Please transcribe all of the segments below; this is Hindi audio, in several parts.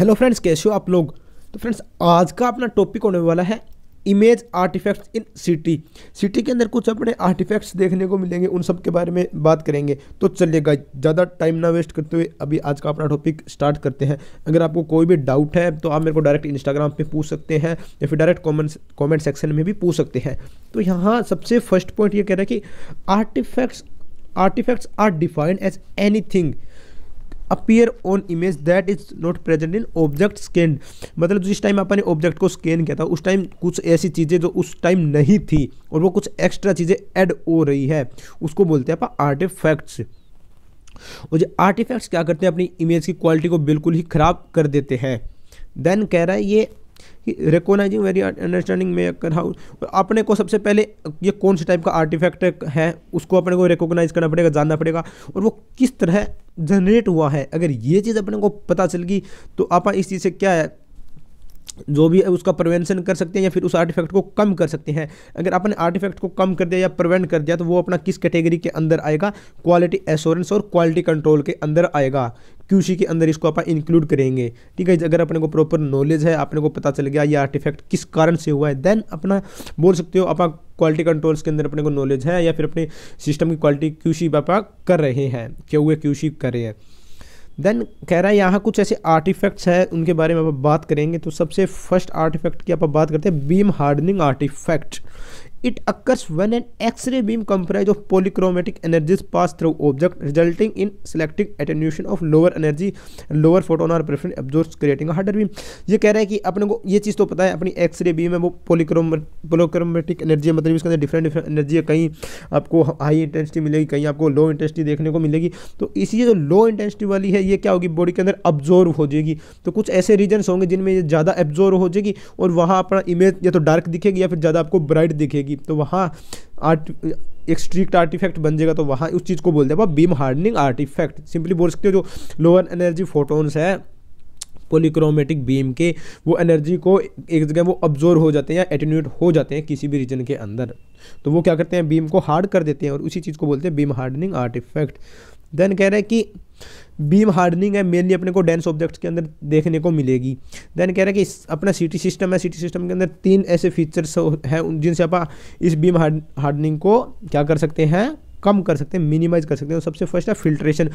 हेलो फ्रेंड्स कैसे हो आप लोग तो फ्रेंड्स आज का अपना टॉपिक होने वाला है image artifacts in CT CT के अंदर कुछ अपने आर्टिफैक्ट्स देखने को मिलेंगे उन सब के बारे में बात करेंगे तो चलिएगा ज़्यादा टाइम ना वेस्ट करते हुए अभी आज का अपना टॉपिक स्टार्ट करते हैं अगर आपको कोई भी डाउट है तो आप मेरे को डायरेक्ट इंस्टाग्राम पर पूछ सकते हैं या फिर डायरेक्ट कॉमेंट कॉमेंट सेक्शन में भी पूछ सकते हैं तो यहाँ सबसे फर्स्ट पॉइंट ये कह रहा है कि artifacts artifacts are defined as any appear on image that is not present in object scanned मतलब जिस टाइम आपने ऑब्जेक्ट को स्कैन किया था उस टाइम कुछ ऐसी चीज़ें जो उस टाइम नहीं थी और वो कुछ एक्स्ट्रा चीज़ें ऐड हो रही है उसको बोलते हैं आर्ट आर्टिफैक्ट्स और जो आर्टिफैक्ट्स क्या करते हैं अपनी इमेज की क्वालिटी को बिल्कुल ही ख़राब कर देते हैं देन कह रहा है ये रिकोनाइजिंग वेरी अंडरस्टैंडिंग में कर हाउ अपने को सबसे पहले ये कौन से टाइप का आर्टिफैक्ट है उसको अपने को रिकोगनाइज करना पड़ेगा जानना पड़ेगा और वो किस तरह जनरेट हुआ है अगर ये चीज़ अपने को पता चल गई तो आप इस चीज़ से क्या है जो भी है उसका प्रिवेंशन कर सकते हैं या फिर उस आर्टिफैक्ट को कम कर सकते हैं अगर आपने आर्टिफैक्ट को कम कर दिया या प्रिवेंट कर दिया तो वो अपना किस कैटेगरी के अंदर आएगा क्वालिटी एश्योरेंस और क्वालिटी कंट्रोल के अंदर आएगा क्यूसी के अंदर इसको आप इंक्लूड करेंगे ठीक है अगर अपने को प्रॉपर नॉलेज है अपने को पता चल गया ये आर्टिफैक्ट किस कारण से हुआ है देन अपना बोल सकते हो आप क्वालिटी कंट्रोल्स के अंदर अपने को नॉलेज है या फिर अपने सिस्टम की क्वालिटी क्यूसी आप कर रहे हैं क्यों क्यूसी कर रहे हैं देन कह रहा है यहाँ कुछ ऐसे आर्टिफैक्ट्स है उनके बारे में आप बात करेंगे तो सबसे फर्स्ट आर्टिफैक्ट की आप बात करते हैं beam hardening artifact it occurs when an x-ray beam comprised of polychromatic energies pass through object resulting in selective attenuation of lower energy lower photon photon preferential preferred creating harder beam ये कह रहा है कि अपने को ये चीज़ तो पता है अपनी एक्सरे बीम है वो पोलिक्रोम पोलिक्रोमेटिक एनर्जी है मतलब इसके अंदर डिफरेंट डिफरेंट एनर्जी है कहीं आपको हाई इंटेंसिटी मिलेगी कहीं आपको लो इंटेंसिटी देखने को मिलेगी तो इसी जो लो इंटेंसिटी वाली है ये क्या होगी बॉडी के अंदर अब्जॉर्व हो जाएगी तो कुछ ऐसे रीजन्स होंगे जिनमें ज़्यादा एब्जॉर्व हो जाएगी और वहाँ अपना इमेज या तो डार्क दिखेगी या फिर ज़्यादा आपको ब्राइट दिखेगी जाएगी तो वहाँ आर्ट एक स्ट्रिक्ट आर्टिफैक्ट बन जाएगा तो वहाँ उस चीज़ को बोलते हैं बीम हार्डनिंग आर्टिफैक्ट सिंपली बोल सकते हो जो लोअर एनर्जी फोटोन्स है पोलिक्रोमेटिक बीम के वो एनर्जी को एक जगह वो अब्जोर्व हो जाते हैं या एटीन्यूट हो जाते हैं किसी भी रीजन के अंदर तो वो क्या करते हैं बीम को हार्ड कर देते हैं और उसी चीज़ को बोलते हैं बीम हार्डनिंग आर्टिफैक्ट देन कह रहे हैं कि बीम हार्डनिंग है मेनली अपने को डेंस ऑब्जेक्ट्स के अंदर देखने को मिलेगी देन कह रहे हैं कि अपना सिटी सिस्टम है सिटी सिस्टम के अंदर तीन ऐसे फीचर्स हैं जिनसे आप इस बीम हार्ड हार्डनिंग को क्या कर सकते हैं कम कर सकते हैं मिनिमाइज कर सकते हैं तो सबसे फर्स्ट है फिल्ट्रेशन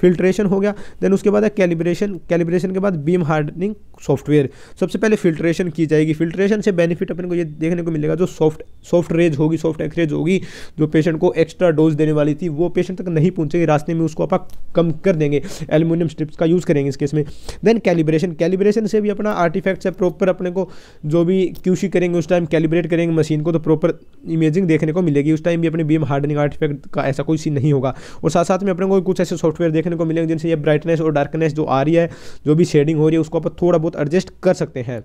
फिल्ट्रेशन हो गया देन उसके बाद है कैलिब्रेशन कैलिब्रेशन के बाद बीम हार्डनिंग सॉफ्टवेयर सबसे पहले फिल्ट्रेशन की जाएगी फिल्ट्रेशन से बेनिफिट अपन को ये देखने को मिलेगा जो सॉफ्ट सॉफ्ट रेज होगी सॉफ्ट एक्सरेज होगी जो पेशेंट को एक्स्ट्रा डोज देने वाली थी वो पेशेंट तक नहीं पहुँचेगी रास्ते में उसको आप कम कर देंगे एल्यूमिनियम स्ट्रिप्स का यूज़ करेंगे इस केस में देन कैलिब्रेशन कैलिब्रेशन से भी अपना आर्टिफैक्ट्स है प्रॉपर अपने को जो भी क्यूशी करेंगे उस टाइम कैलिब्रेट करेंगे मशीन को तो प्रॉपर इमेजिंग देखने को मिलेगी उस टाइम भी अपने बीम हार्डनिंग आर्टिफैक्ट का ऐसा कोई सीन नहीं होगा और साथ साथ में अपने को कुछ ऐसे सॉफ्टवेयर देखने को मिलेंगे जिनसे ये ब्राइटनेस और डार्कनेस जो आ रही है जो भी शेडिंग हो रही है उसको आप थोड़ा बहुत एडजस्ट कर सकते हैं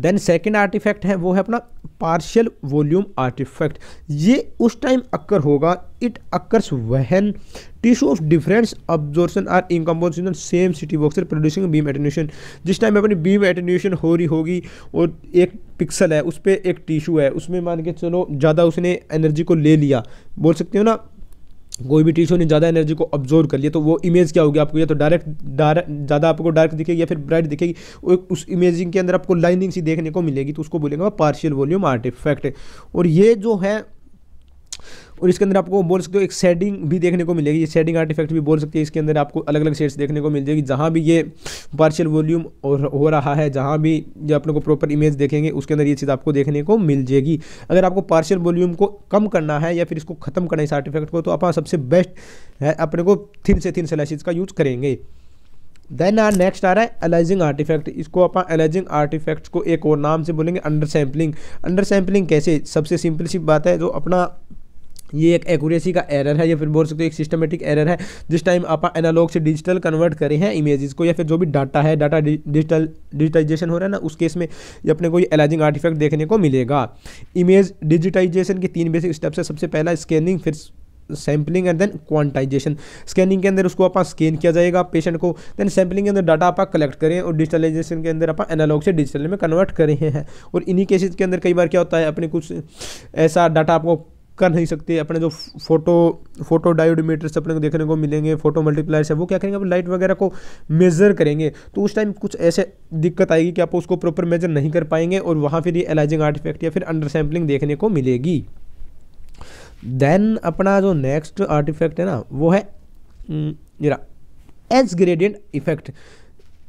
देन सेकेंड आर्टिफैक्ट है वो है अपना पार्शियल वॉल्यूम आर्टिफैक्ट ये उस टाइम अक्कर होगा it occurs when tissue of difference absorption are in composition same CT voxel producing beam attenuation जिस टाइम अपनी बीम एटेन्यूशन हो रही होगी और एक पिक्सल है उस पर एक टिश्यू है उसमें मान के चलो ज़्यादा उसने एनर्जी को ले लिया बोल सकते हो ना कोई भी टिश्यू ने ज़्यादा एनर्जी को ऑब्जॉर्व कर लिया तो वो इमेज क्या होगी आपको या तो डायरेक्ट डायरेक्ट ज़्यादा आपको डार्क दिखेगी या फिर ब्राइट दिखेगी उस इमेजिंग के अंदर आपको लाइनिंग सी देखने को मिलेगी तो उसको बोलेंगे पार्शियल वॉल्यूम आर्टिफैक्ट और ये जो है और इसके अंदर आपको बोल सकते हो एक शेडिंग भी देखने को मिलेगी शेडिंग आर्टिफैक्ट भी बोल सकते हैं इसके अंदर आपको अलग अलग शेड्स देखने को मिल जाएगी जहाँ भी ये पार्शियल वॉल्यूम और हो रहा है जहाँ भी जो अपने को प्रॉपर इमेज देखेंगे उसके अंदर ये चीज़ आपको देखने को मिल जाएगी अगर आपको पार्शियल वॉल्यूम को कम करना है या फिर इसको खत्म करना है इस आर्टिफैक्ट को तो आप सबसे बेस्ट है अपने को थिन से थिन स्लाइसिस का यूज करेंगे देन आर नेक्स्ट आ रहा है एलाइजिंग आर्टिफैक्ट इसको आप एलाइजिंग आर्टिफैक्ट्स को एक और नाम से बोलेंगे अंडर सैम्पलिंग अंडर सैम्पलिंग कैसे सबसे सिंपल सी बात है जो अपना ये एक एक्यूरेसी का एरर है या फिर बोल सकते हो एक सिस्टमेटिक एरर है जिस टाइम आप एनालॉग से डिजिटल कन्वर्ट करें हैं इमेजेस को या फिर जो भी डाटा है डाटा डिजिटल डिजिटाइजेशन हो रहा है ना उस केस में ये अपने को ये एलाइजिंग आर्टिफैक्ट देखने को मिलेगा इमेज डिजिटाइजेशन के तीन बेसिक स्टेप्स है सबसे पहला स्कैनिंग फिर sampling and then quantization scanning के अंदर उसको आप स्कैन किया जाएगा पेशेंट को देन सैम्पलिंग के अंदर डाटा आप कलेक्ट करें और डिजिटलाइजेशन के अंदर आप एनालॉग से डिजिटल में कन्वर्ट कर रहे हैं और इन्हीं केसेज के अंदर कई बार क्या होता है अपने कुछ ऐसा डाटा आपको कर नहीं सकते अपने जो फोटो फोटो डायोडीमीटर्स अपने को देखने को मिलेंगे फोटो मल्टीप्लायर्स है वो क्या करेंगे आप लाइट वगैरह को मेजर करेंगे तो उस टाइम कुछ ऐसे दिक्कत आएगी कि आप उसको प्रॉपर मेजर नहीं कर पाएंगे और वहाँ फिर ये एलाइजिंग आर्टिफैक्ट या फिर अंडर सैम्पलिंग देखने को मिलेगी देन अपना जो नेक्स्ट आर्टिफैक्ट है ना वो है हम्म, जरा एच gradient effect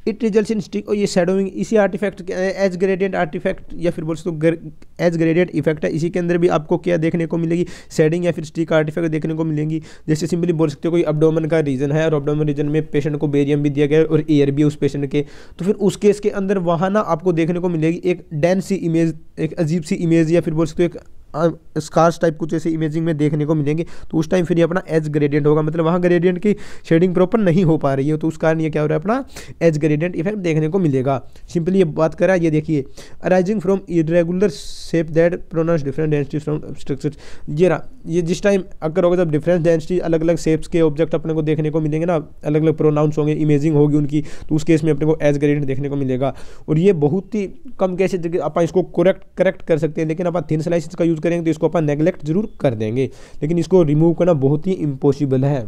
it result in streak और ये शेडोइंग इसी आर्टिफैक्ट एज ग्रेडियंट आर्टिफैक्ट या फिर बोल सकते हो एज ग्रेडियंट इफेक्ट है इसी के अंदर भी आपको क्या देखने को मिलेगी शेडिंग या फिर स्टिक आर्टिफैक्ट देखने को मिलेंगी जैसे सिंपली बोल सकते हो कोई अबडोमन का रीजन है और अबडोमन रीजन में पेशेंट को बेरियम भी दिया गया और एयर भी उस पेशेंट के तो फिर उस केस के अंदर वहाँ ना आपको देखने को मिलेगी एक डेंस सी इमेज एक अजीब सी इमेज या फिर बोल सकते हो एक स्कार्स टाइप कुछ ऐसे इमेजिंग में देखने को मिलेंगे तो उस टाइम फिर ये अपना एज ग्रेडियंट होगा मतलब वहाँ ग्रेडियंट की शेडिंग प्रॉपर नहीं हो पा रही है तो उस कारण ये क्या हो रहा है अपना एज ग्रेडियंट इफेक्ट देखने को मिलेगा सिंपली ये बात है ये देखिए arising from irregular shape that pronounce different density from structure ये रहा ये जिस टाइम अगर होगा जब डिफरेंस डेंसिटी अलग अलग शेप्स के ऑब्जेक्ट अपने को देखने को मिलेंगे ना अलग अलग प्रोनाउंस होंगे इमेजिंग होगी उनकी तो उस केस में अपने को एज ग्रेडियंट देखने को मिलेगा और ये बहुत ही कम कैसे आप इसको करेक्ट करेक्ट कर सकते हैं लेकिन आप थिन स्लाइसिस का यूज़ यूज़ करेंगे तो इसको अपन नेगलेक्ट जरूर कर देंगे लेकिन इसको रिमूव करना बहुत ही इम्पॉसिबल है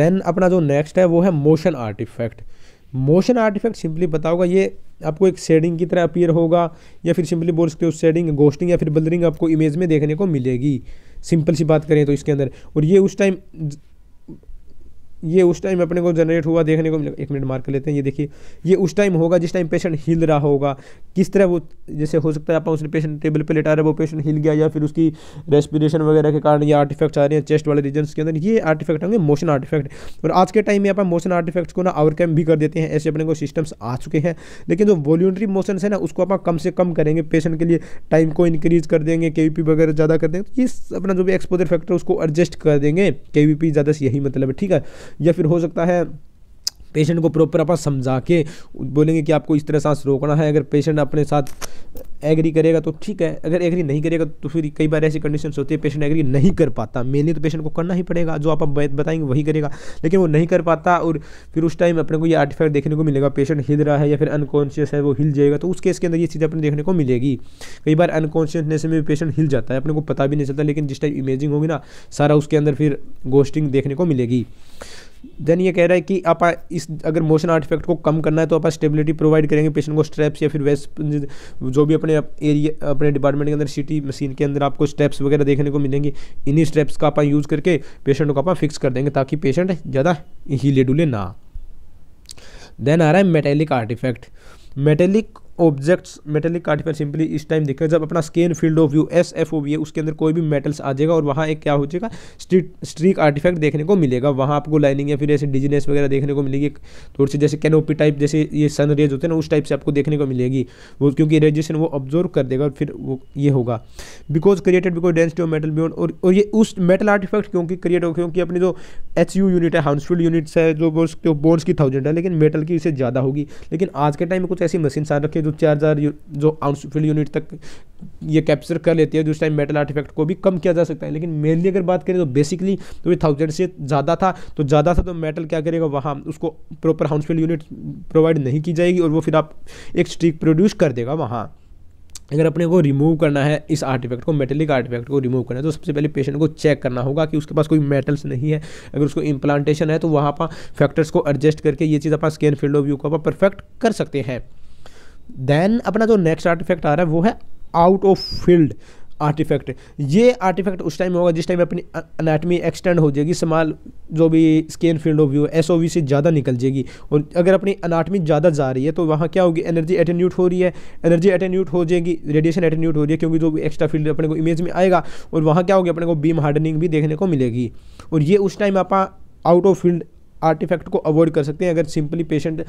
देन अपना जो नेक्स्ट है वो है motion artifact motion artifact simply बताओगा ये आपको एक शेडिंग की तरह अपीयर होगा या फिर सिंपली बोल सकते हो शेडिंग गोस्टिंग या फिर बल्दरिंग आपको इमेज में देखने को मिलेगी सिंपल सी बात करें तो इसके अंदर और ये उस टाइम ये उस टाइम अपने को जनरेट हुआ देखने को मिलेगा एक मिनट मार्क लेते हैं ये देखिए ये उस टाइम होगा जिस टाइम पेशेंट हिल रहा होगा किस तरह वो जैसे हो सकता है आप उसने पेशेंट टेबल पे लेटा रहे वो पेशेंट हिल गया या फिर उसकी रेस्पिरेशन वगैरह के कारण ये आर्टिफैक्ट्स आ रहे हैं चेस्ट वाले रीजन के अंदर ये आर्टिफैक्ट होंगे मोशन आर्टिफैक्ट और आज के टाइम में आप मोशन आर्टिफैक्ट्स को ना ओवरकम भी कर देते हैं ऐसे अपने को सिस्टम्स आ चुके हैं लेकिन जो वॉल्यूंट्री मोशन है ना उसको आप कम से कम करेंगे पेशेंट के लिए टाइम को इंक्रीज कर देंगे के वगैरह ज़्यादा कर देंगे तो ये अपना जो भी एक्सपोजर फैक्टर उसको एडजस्ट कर देंगे के ज़्यादा से यही मतलब है ठीक है या फिर हो सकता है पेशेंट को प्रॉपर आप समझा के बोलेंगे कि आपको इस तरह सांस रोकना है अगर पेशेंट अपने साथ एग्री करेगा तो ठीक है अगर एग्री नहीं करेगा तो फिर कई बार ऐसी कंडीशन होती है पेशेंट एग्री नहीं कर पाता मेनली तो पेशेंट को करना ही पड़ेगा जो आप बताएंगे वही करेगा लेकिन वो नहीं कर पाता और फिर उस टाइम अपने को ये आर्टिफैक्ट देखने को मिलेगा पेशेंट हिल रहा है या फिर अनकॉन्शियस है वो हिल जाएगा तो उस केस के अंदर ये चीज़ अपने देखने को मिलेगी कई बार अनकॉन्शियसनेस में पेशेंट हिल जाता है अपने को पता भी नहीं चलता लेकिन जिस टाइम इमेजिंग होगी ना सारा उसके अंदर फिर गोस्टिंग देखने को मिलेगी देन ये कह रहा है कि आप इस अगर मोशन इफेक्ट को कम करना है तो आप स्टेबिलिटी प्रोवाइड करेंगे पेशेंट को स्ट्रेप्स या फिर वेस्ट जो भी अपने एरिया अपने डिपार्टमेंट के अंदर सिटी मशीन के अंदर आपको स्टेप्स वगैरह देखने को मिलेंगे इन्हीं स्टेप्स का आप यूज़ करके पेशेंट को आप फिक्स कर देंगे ताकि पेशेंट ज़्यादा हीले डुले ना देन आ रहा है metallic artifact metallic objects metallic artifact simply इस टाइम दिखेगा जब अपना scan field of view S F O V है उसके अंदर कोई भी मेटल्स आ जाएगा और वहाँ एक क्या हो जाएगा स्ट्रीट स्ट्रीक आर्टिफैक्ट देखने को मिलेगा वहाँ आपको लाइनिंग या फिर ऐसे डिजीनेस वगैरह देखने को मिलेगी थोड़ी सी जैसे कैनोपी टाइप जैसे ये सन रेज होते हैं ना उस टाइप से आपको देखने को मिलेगी वो क्योंकि रेजिएशन वो ऑब्जर्व कर देगा और फिर वो ये होगा because created because density of metal beyond और, ये उस मेटल आर्टिफैक्ट क्योंकि क्रिएट हो क्योंकि अपनी जो एच यू यूनिट है हाउसफुल यूनिट्स है जो बोन्स की थाउजेंड है लेकिन मेटल की इससे ज़्यादा होगी लेकिन आज के टाइम में कुछ ऐसी मशीन आ रखी है जो चार हज़ार जो आउटफील्ड यूनिट तक ये कैप्चर कर लेती है जो उस टाइम मेटल आर्टिफैक्ट को भी कम किया जा सकता है लेकिन मेनली अगर बात करें तो बेसिकली तो ये थाउजेंड से ज़्यादा था तो ज़्यादा था तो मेटल क्या करेगा वहाँ उसको प्रॉपर हाउसफिल यूनिट प्रोवाइड नहीं की जाएगी और वो फिर आप एक स्ट्रीक प्रोड्यूस कर देगा वहाँ अगर अपने को रिमूव करना है इस आर्टिफैक्ट को मेटेलिक आर्टिफैक्ट को रिमूव करना है तो सबसे पहले पेशेंट को चेक करना होगा कि उसके पास कोई मेटल्स नहीं है अगर उसको इम्प्लांटेशन है तो वहाँ पर फैक्टर्स को एडजस्ट करके ये चीज़ अपना स्कैन फील्ड ऑफ व्यू को आप परफेक्ट कर सकते हैं देन अपना जो नेक्स्ट आर्टिफैक्ट आ रहा है वो है आउट ऑफ फील्ड आर्टिफैक्ट ये आर्टिफैक्ट उस टाइम होगा जिस टाइम अपनी अनाटमी एक्सटेंड हो जाएगी स्माल जो भी scan field of view S से ज़्यादा निकल जाएगी और अगर अपनी अनाटमी ज़्यादा जा रही है तो वहाँ क्या होगी एनर्जी एटेन्यूट हो रही है एनर्जी एटेन्यूट हो जाएगी रेडिएशन एटेन्यूट हो रही है क्योंकि जो भी एक्स्ट्रा फील्ड अपने को इमेज में आएगा और वहाँ क्या होगी अपने को बीम हार्डनिंग भी देखने को मिलेगी और ये उस टाइम आप आउट ऑफ फील्ड आर्टिफैक्ट को अवॉइड कर सकते हैं अगर सिंपली पेशेंट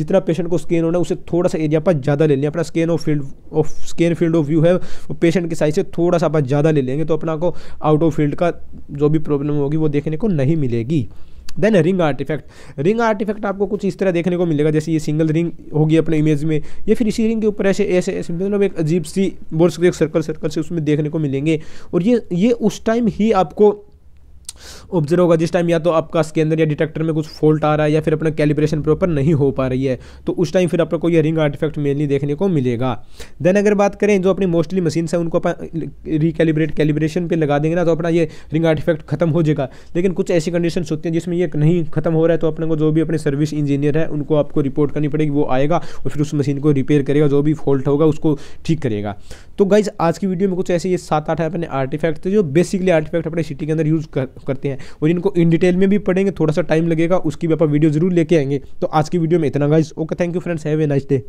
जितना पेशेंट को स्कैन होना है उसे थोड़ा सा एरिया पर ज़्यादा ले लें अपना scan of field of scan field of view है वो पेशेंट के साइज से थोड़ा सा आप ज़्यादा ले लेंगे तो अपना को आउट ऑफ फील्ड का जो भी प्रॉब्लम होगी वो देखने को नहीं मिलेगी then ring artifact ring artifact आपको कुछ इस तरह देखने को मिलेगा जैसे ये सिंगल रिंग होगी अपने इमेज में या फिर इसी रिंग के ऊपर ऐसे ऐसे ऐसे मतलब एक अजीब सी एक सर्कल सर्कल से उसमें देखने को मिलेंगे और ये ये उस टाइम ही आपको ऑब्जर्व होगा जिस टाइम या तो आपका स्कैनर या डिटेक्टर में कुछ फॉल्ट आ रहा है या फिर अपना कैलिब्रेशन प्रॉपर नहीं हो पा रही है तो उस टाइम फिर आपको यह रिंग इफेक्ट मेनली देखने को मिलेगा देन अगर बात करें जो अपनी मोस्टली मशीन है उनको अपना रिकेलिब्रेट कैलिब्रेशन पर लगा देंगे ना तो अपना ये रिंग इफेक्ट खत्म हो जाएगा लेकिन कुछ ऐसी कंडीशन होती हैं जिसमें यह नहीं खत्म हो रहा है तो अपने को जो भी अपने सर्विस इंजीनियर है उनको आपको रिपोर्ट करनी पड़ेगी वो आएगा और फिर उस मशीन को रिपेयर करेगा जो भी फॉल्ट होगा उसको ठीक करेगा तो गाइज आज की वीडियो में कुछ ऐसे ये सात आठ अपने आर्टिफैक्ट थे जो बेसिकली आर्टिफैक्ट अपने सिटी के अंदर यूज़ कर, करते हैं है और इनको इन डिटेल में भी पढ़ेंगे थोड़ा सा टाइम लगेगा उसकी भी आप वीडियो जरूर लेके आएंगे तो आज की वीडियो में इतना guys okay thank you friends have a nice day